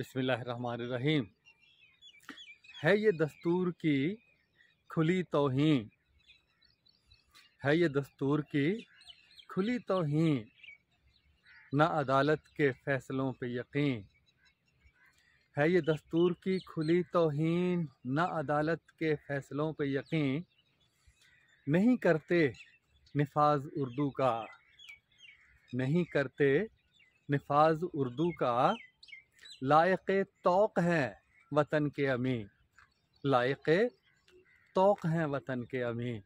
बिसमीम है ये दस्तूर की खुली तोहन है ये दस्तूर की खुली तोहन ना अदालत के फ़ैसलों पे यकीन है ये दस्तूर की खुली तोहन ना अदालत के फ़ैसलों पे यकीन नहीं करते नफाज उर्दू का नहीं करते नफाज उर्दू का लायक तोक़ हैं वतन के अमी लायक तोक़ हैं वतन के अमी